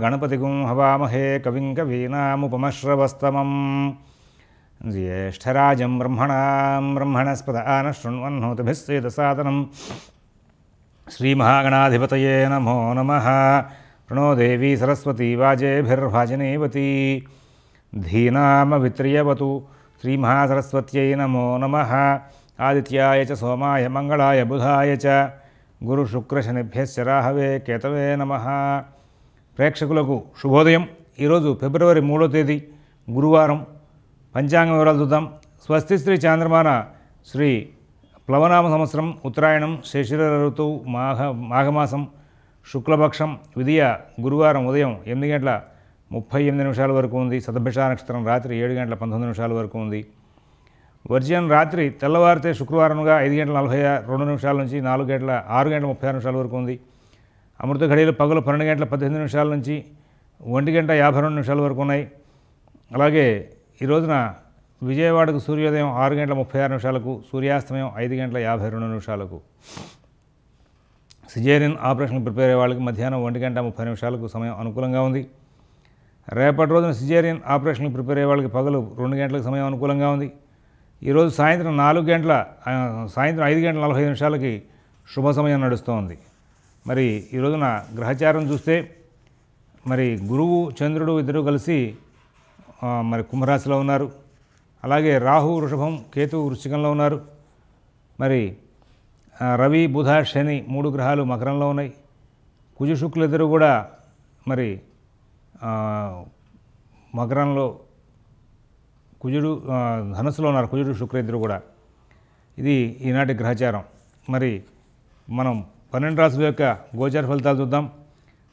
गणपतिगुं हवामहे कविं कवीनामुपमश्रवस्तमम् ज्येष्ठराजं ब्रह्मणां ब्रह्मणस्पद आनशृण्वन्होतभिः सेदसादनं श्रीमहागणाधिपतये नमो नम प्रणो देवी सरस्वती वाजेभिर्भाजनेवती धीनामवित्र्यवतु श्रीमहासरस्वत्यै नमो नम आदित्याय सोमाय मंगलाय बुधा च राहवे केतवे नमः ప్రేక్షకులకు శుభోదయం ఈరోజు ఫిబ్రవరి మూడో తేదీ గురువారం పంచాంగ వివరాలు చూద్దాం స్వస్తి శ్రీ చాంద్రమాన శ్రీ ప్లవనామ సంవత్సరం ఉత్తరాయణం శశిర ఋతువు మాఘ మాఘమాసం శుక్లపక్షం విధియ గురువారం ఉదయం ఎనిమిది గంటల ముప్పై ఎనిమిది నిమిషాల వరకు ఉంది సతభిష నక్షత్రం రాత్రి ఏడు గంటల పంతొమ్మిది నిమిషాల వరకు ఉంది వర్జన్ రాత్రి తెల్లవారితే శుక్రవారంగా ఐదు గంటల నలభై రెండు నిమిషాల నుంచి నాలుగు గంటల ఆరు గంటల ముప్పై ఆరు నిమిషాల వరకు ఉంది అమృత ఘడియలు పగలు పన్నెండు గంటల పద్దెనిమిది నిమిషాల నుంచి ఒంటి గంట యాభై రెండు నిమిషాల వరకు ఉన్నాయి అలాగే ఈ రోజున విజయవాడకు సూర్యోదయం ఆరు గంటల ముప్పై ఆరు నిమిషాలకు సూర్యాస్తమయం ఐదు గంటల యాభై రెండు నిమిషాలకు సిజేరియన్ ఆపరేషన్ ప్రిపేర్ అయ్యే వాళ్ళకి మధ్యాహ్నం ఒంటి గంట ముప్పై నిమిషాలకు సమయం అనుకూలంగా ఉంది రేపటి రోజున సిజేరియన్ ఆపరేషన్కి ప్రిపేర్ అయ్యే వాళ్ళకి పగలు రెండు గంటలకు సమయం అనుకూలంగా ఉంది ఈరోజు సాయంత్రం నాలుగు గంటల సాయంత్రం ఐదు గంటల నలభై నిమిషాలకి శుభ సమయం నడుస్తూ ఉంది మరి ఈ రోజున గ్రహచారం చూస్తే మరి గురువు చంద్రుడు ఇద్దరు కలిసి మరి కుంభరాశిలో ఉన్నారు అలాగే రాహు వృషభం కేతు వృశ్చికంలో ఉన్నారు మరి రవి బుధ శని మూడు గ్రహాలు మకరంలో ఉన్నాయి కుజు ఇద్దరు కూడా మరి మకరంలో కుజుడు ధనుసులో ఉన్నారు కుజుడు శుక్ర ఇద్దరు కూడా ఇది ఈనాటి గ్రహచారం మరి మనం పన్నెండు రాశుల యొక్క గోచార ఫలితాలు చూద్దాం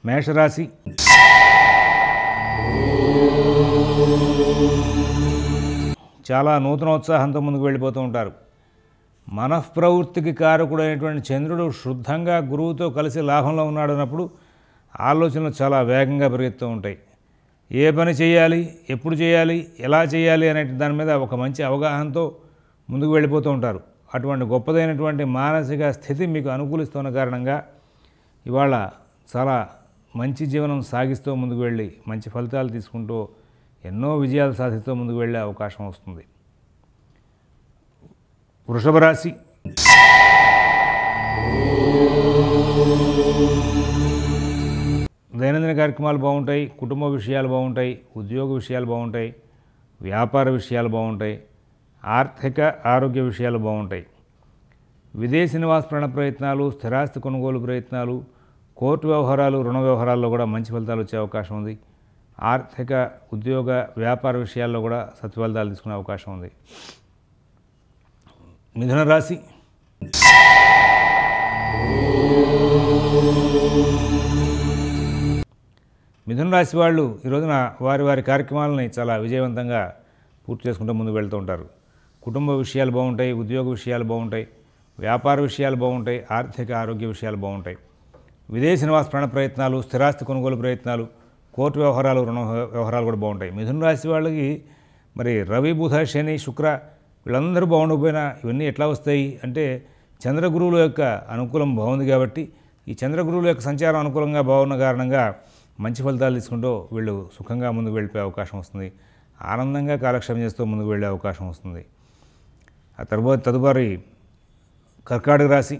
మేషరాశి చాలా నూతన ఉత్సాహంతో ముందుకు వెళ్ళిపోతూ ఉంటారు మనఃప్రవృత్తికి కారకుడైనటువంటి చంద్రుడు శుద్ధంగా గురువుతో కలిసి లాభంలో ఉన్నాడు అన్నప్పుడు ఆలోచనలు చాలా వేగంగా పెరుగుతూ ఉంటాయి ఏ పని చేయాలి ఎప్పుడు చేయాలి ఎలా చేయాలి అనే దాని మీద ఒక మంచి అవగాహనతో ముందుకు వెళ్ళిపోతూ ఉంటారు అటువంటి గొప్పదైనటువంటి మానసిక స్థితి మీకు అనుకూలిస్తున్న కారణంగా ఇవాళ చాలా మంచి జీవనం సాగిస్తూ ముందుకు వెళ్ళి మంచి ఫలితాలు తీసుకుంటూ ఎన్నో విజయాలు సాధిస్తూ ముందుకు వెళ్ళే అవకాశం వస్తుంది వృషభ రాశి దైనందిన కార్యక్రమాలు బాగుంటాయి కుటుంబ విషయాలు బాగుంటాయి ఉద్యోగ విషయాలు బాగుంటాయి వ్యాపార విషయాలు బాగుంటాయి ఆర్థిక ఆరోగ్య విషయాలు బాగుంటాయి విదేశీ నివాస ప్రయత్నాలు స్థిరాస్తి కొనుగోలు ప్రయత్నాలు కోర్టు వ్యవహారాలు రుణ వ్యవహారాల్లో కూడా మంచి ఫలితాలు వచ్చే అవకాశం ఉంది ఆర్థిక ఉద్యోగ వ్యాపార విషయాల్లో కూడా సత్ఫలితాలు తీసుకునే అవకాశం ఉంది మిథున రాశి మిథున రాశి వాళ్ళు ఈ రోజున వారి వారి కార్యక్రమాలని చాలా విజయవంతంగా పూర్తి చేసుకుంటూ ముందుకు వెళ్తూ ఉంటారు కుటుంబ విషయాలు బాగుంటాయి ఉద్యోగ విషయాలు బాగుంటాయి వ్యాపార విషయాలు బాగుంటాయి ఆర్థిక ఆరోగ్య విషయాలు బాగుంటాయి విదేశ నివాస ప్రణ ప్రయత్నాలు స్థిరాస్తి కొనుగోలు ప్రయత్నాలు కోర్టు వ్యవహారాలు రుణ వ్యవహారాలు కూడా బాగుంటాయి మిథున రాశి వాళ్ళకి మరి రవి బుధ శని శుక్ర వీళ్ళందరూ బాగుండకపోయినా ఇవన్నీ ఎట్లా వస్తాయి అంటే చంద్రగురువుల యొక్క అనుకూలం బాగుంది కాబట్టి ఈ చంద్రగురువుల యొక్క సంచారం అనుకూలంగా బాగున్న కారణంగా మంచి ఫలితాలు తీసుకుంటూ వీళ్ళు సుఖంగా ముందుకు వెళ్ళిపోయే అవకాశం వస్తుంది ఆనందంగా కాలక్షేమం చేస్తూ ముందుకు వెళ్ళే అవకాశం వస్తుంది ఆ తర్వాత తదుపరి కర్కాటక రాశి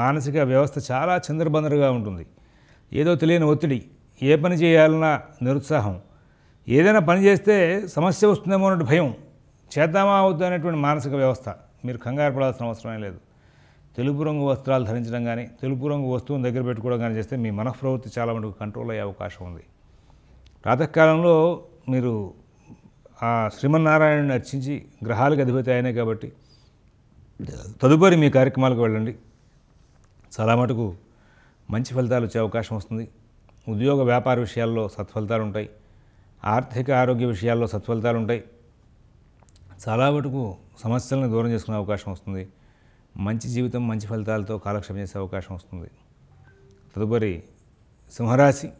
మానసిక వ్యవస్థ చాలా చందరబందరుగా ఉంటుంది ఏదో తెలియని ఒత్తిడి ఏ పని చేయాలన్నా నిరుత్సాహం ఏదైనా పని చేస్తే సమస్య వస్తుందేమో అన్నట్టు భయం చేద్దామా అవుతుంది అనేటువంటి మానసిక వ్యవస్థ మీరు కంగారు పడాల్సిన అవసరమే లేదు తెలుపు రంగు వస్త్రాలు ధరించడం కానీ తెలుపు రంగు వస్తువును దగ్గర పెట్టుకోవడం కానీ చేస్తే మీ మనఃప్రవృత్తి చాలా మటుకు కంట్రోల్ అయ్యే అవకాశం ఉంది ప్రాతకాలంలో మీరు ఆ శ్రీమన్నారాయణని అర్చించి గ్రహాలకు అధిపతి ఆయనే కాబట్టి తదుపరి మీ కార్యక్రమాలకు వెళ్ళండి చాలా మటుకు మంచి ఫలితాలు వచ్చే అవకాశం వస్తుంది ఉద్యోగ వ్యాపార విషయాల్లో సత్ఫలితాలు ఉంటాయి ఆర్థిక ఆరోగ్య విషయాల్లో సత్ఫలితాలు ఉంటాయి చాలా మటుకు సమస్యలను దూరం చేసుకునే అవకాశం వస్తుంది మంచి జీవితం మంచి ఫలితాలతో కాలక్షేపం చేసే అవకాశం వస్తుంది తదుపరి సింహరాశి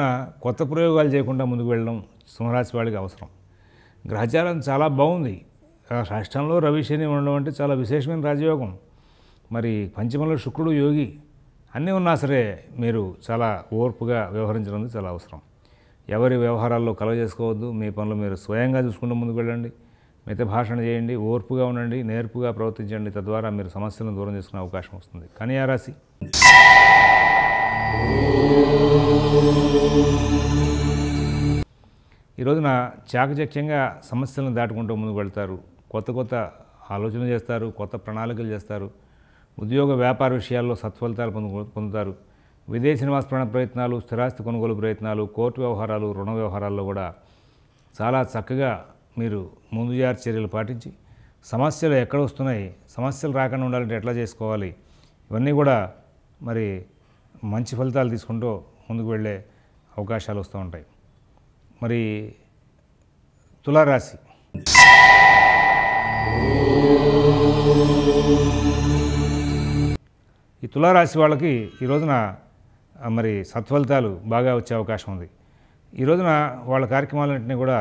రోజున కొత్త ప్రయోగాలు చేయకుండా ముందుకు వెళ్ళడం సింహరాశి వాళ్ళకి అవసరం గ్రహచారం చాలా బాగుంది రాష్ట్రంలో రవి శని ఉండడం అంటే చాలా విశేషమైన రాజయోగం మరి పంచమంలో శుక్రుడు యోగి అన్నీ ఉన్నా సరే మీరు చాలా ఓర్పుగా వ్యవహరించడం చాలా అవసరం ఎవరి వ్యవహారాల్లో కలవ చేసుకోవద్దు మీ పనులు మీరు స్వయంగా చూసుకుంటూ ముందుకు వెళ్ళండి మిత భాషణ చేయండి ఓర్పుగా ఉండండి నేర్పుగా ప్రవర్తించండి తద్వారా మీరు సమస్యలను దూరం చేసుకునే అవకాశం వస్తుంది కన్యారాశి ఈ రోజున చాకచక్యంగా సమస్యలను దాటుకుంటూ ముందుకు వెళ్తారు కొత్త కొత్త ఆలోచనలు చేస్తారు కొత్త ప్రణాళికలు చేస్తారు ఉద్యోగ వ్యాపార విషయాల్లో సత్ఫలితాలు పొందుతారు విదేశీ నివాస ప్రయత్నాలు స్థిరాస్తి కొనుగోలు ప్రయత్నాలు కోర్టు వ్యవహారాలు రుణ వ్యవహారాల్లో కూడా చాలా చక్కగా మీరు ముందుజారు చర్యలు పాటించి సమస్యలు ఎక్కడ వస్తున్నాయి సమస్యలు రాకుండా ఉండాలంటే ఎట్లా చేసుకోవాలి ఇవన్నీ కూడా మరి మంచి ఫలితాలు తీసుకుంటూ ముందుకు వెళ్ళే అవకాశాలు వస్తూ ఉంటాయి మరి తులారాశి ఈ తులారాశి వాళ్ళకి ఈ రోజున మరి సత్ఫలితాలు బాగా వచ్చే అవకాశం ఉంది ఈ రోజున వాళ్ళ కార్యక్రమాలన్నింటినీ కూడా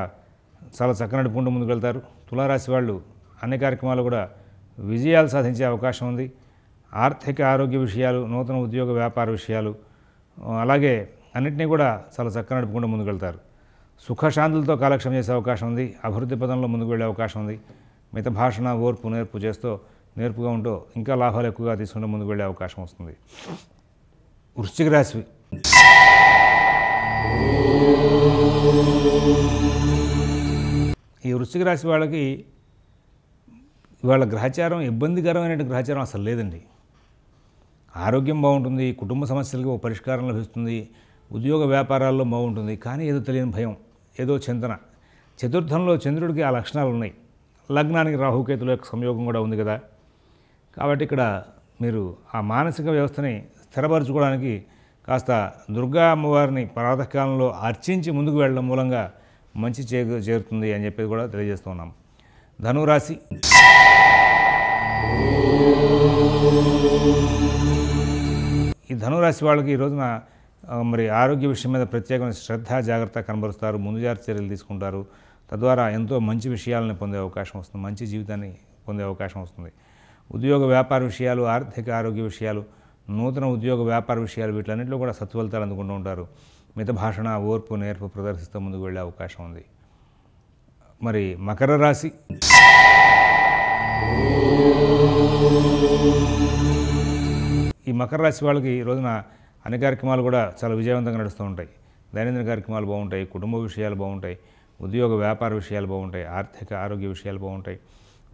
చాలా చక్కని నడుపుకుంటూ ముందుకు వెళ్తారు తులారాశి వాళ్ళు అన్ని కార్యక్రమాలు కూడా విజయాలు సాధించే అవకాశం ఉంది ఆర్థిక ఆరోగ్య విషయాలు నూతన ఉద్యోగ వ్యాపార విషయాలు అలాగే అన్నింటినీ కూడా చాలా చక్కగా నడుపుకుంటూ ముందుకెళ్తారు సుఖశాంతులతో కాలక్షేమం చేసే అవకాశం ఉంది అభివృద్ధి పదంలో ముందుకు వెళ్ళే అవకాశం ఉంది మిత భాషణ ఓర్పు నేర్పు చేస్తూ నేర్పుగా ఉంటూ ఇంకా లాభాలు ఎక్కువగా తీసుకుంటూ ముందుకు వెళ్ళే అవకాశం వస్తుంది వృశ్చిక రాశి ఈ వృశ్చిక రాశి వాళ్ళకి ఇవాళ గ్రహచారం ఇబ్బందికరమైన గ్రహచారం అసలు లేదండి ఆరోగ్యం బాగుంటుంది కుటుంబ సమస్యలకు ఓ పరిష్కారం లభిస్తుంది ఉద్యోగ వ్యాపారాల్లో బాగుంటుంది కానీ ఏదో తెలియని భయం ఏదో చింతన చతుర్థంలో చంద్రుడికి ఆ లక్షణాలు ఉన్నాయి లగ్నానికి రాహుకేతుల యొక్క సంయోగం కూడా ఉంది కదా కాబట్టి ఇక్కడ మీరు ఆ మానసిక వ్యవస్థని స్థిరపరచుకోవడానికి కాస్త దుర్గా అమ్మవారిని ప్రాతకాలంలో అర్చించి ముందుకు వెళ్ళడం మూలంగా మంచి చే చేరుతుంది అని చెప్పేది కూడా తెలియజేస్తున్నాం ధనురాశి ధనురాశి వాళ్ళకి ఈ రోజున మరి ఆరోగ్య విషయం మీద ప్రత్యేకమైన శ్రద్ధ జాగ్రత్త కనబరుస్తారు ముందు చర్యలు తీసుకుంటారు తద్వారా ఎంతో మంచి విషయాలను పొందే అవకాశం వస్తుంది మంచి జీవితాన్ని పొందే అవకాశం వస్తుంది ఉద్యోగ వ్యాపార విషయాలు ఆర్థిక ఆరోగ్య విషయాలు నూతన ఉద్యోగ వ్యాపార విషయాలు వీటిలన్నింటిలో కూడా సత్ఫలితాలు అందుకుంటూ ఉంటారు మిత భాషణ ఓర్పు నేర్పు ప్రదర్శిస్తూ ముందుకు వెళ్ళే అవకాశం ఉంది మరి మకర రాశి ఈ మకర రాశి వాళ్ళకి ఈ రోజున అన్ని కార్యక్రమాలు కూడా చాలా విజయవంతంగా నడుస్తూ ఉంటాయి దైనందిన కార్యక్రమాలు బాగుంటాయి కుటుంబ విషయాలు బాగుంటాయి ఉద్యోగ వ్యాపార విషయాలు బాగుంటాయి ఆర్థిక ఆరోగ్య విషయాలు బాగుంటాయి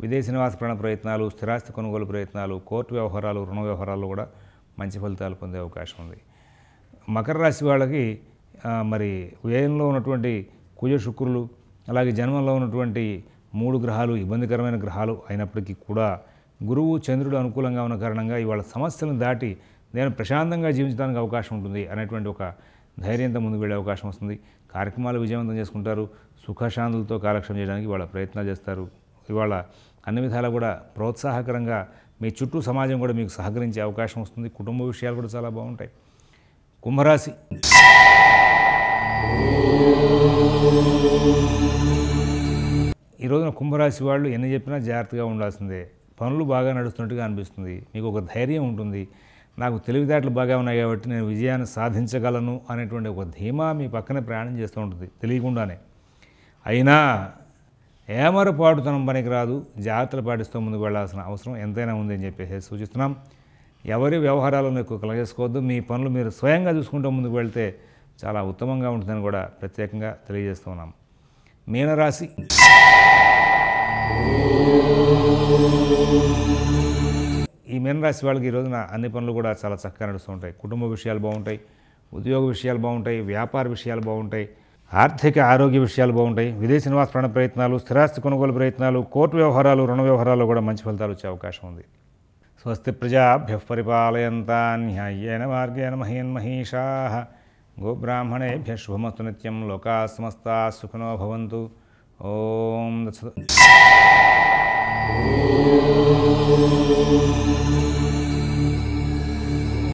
విదేశీ నివాస ప్రయాణ ప్రయత్నాలు స్థిరాస్తి కొనుగోలు ప్రయత్నాలు కోర్టు వ్యవహారాలు రుణ వ్యవహారాలు కూడా మంచి ఫలితాలు పొందే అవకాశం ఉంది మకర రాశి వాళ్ళకి మరి వ్యయంలో ఉన్నటువంటి కుజ శుక్రులు అలాగే జన్మంలో ఉన్నటువంటి మూడు గ్రహాలు ఇబ్బందికరమైన గ్రహాలు అయినప్పటికీ కూడా గురువు చంద్రుడు అనుకూలంగా ఉన్న కారణంగా ఇవాళ సమస్యలను దాటి నేను ప్రశాంతంగా జీవించడానికి అవకాశం ఉంటుంది అనేటువంటి ఒక ధైర్యంతో ముందుకు వెళ్ళే అవకాశం వస్తుంది కార్యక్రమాలు విజయవంతం చేసుకుంటారు సుఖశాంతులతో కాలక్షేపం చేయడానికి వాళ్ళ ప్రయత్నాలు చేస్తారు ఇవాళ అన్ని విధాలు కూడా ప్రోత్సాహకరంగా మీ చుట్టూ సమాజం కూడా మీకు సహకరించే అవకాశం వస్తుంది కుటుంబ విషయాలు కూడా చాలా బాగుంటాయి కుంభరాశి ఈ రోజున కుంభరాశి వాళ్ళు ఎన్ని చెప్పినా జాగ్రత్తగా ఉండాల్సిందే పనులు బాగా నడుస్తున్నట్టుగా అనిపిస్తుంది మీకు ఒక ధైర్యం ఉంటుంది నాకు తెలివితేటలు బాగా ఉన్నాయి కాబట్టి నేను విజయాన్ని సాధించగలను అనేటువంటి ఒక ధీమా మీ పక్కనే ప్రయాణం చేస్తూ ఉంటుంది తెలియకుండానే అయినా ఏమరపాటుతనం పనికిరాదు జాగ్రత్తలు పాటిస్తూ ముందుకు వెళ్లాల్సిన అవసరం ఎంతైనా ఉంది అని చెప్పేసి సూచిస్తున్నాం ఎవరి వ్యవహారాలను ఎక్కువ కలగేసుకోవద్దు మీ పనులు మీరు స్వయంగా చూసుకుంటూ ముందుకు వెళ్తే చాలా ఉత్తమంగా ఉంటుందని కూడా ప్రత్యేకంగా తెలియజేస్తున్నాం మీనరాశి ఈ రాశి వాళ్ళకి ఈ రోజున అన్ని పనులు కూడా చాలా చక్కగా నడుస్తూ ఉంటాయి కుటుంబ విషయాలు బాగుంటాయి ఉద్యోగ విషయాలు బాగుంటాయి వ్యాపార విషయాలు బాగుంటాయి ఆర్థిక ఆరోగ్య విషయాలు బాగుంటాయి విదేశీ నివాస ప్రణ ప్రయత్నాలు స్థిరాస్తి కొనుగోలు ప్రయత్నాలు కోర్టు వ్యవహారాలు రుణ వ్యవహారాలు కూడా మంచి ఫలితాలు వచ్చే అవకాశం ఉంది స్వస్తి ప్రజాభ్య పరిపాలయంతా న్యాయేన మార్గేణ మహీన్మహీషా గోబ్రాహ్మణేభ్య శుభమస్తు నిత్యం లోకా సమస్త సుఖనో భవంతు ఓం व्यूव्यूव्यू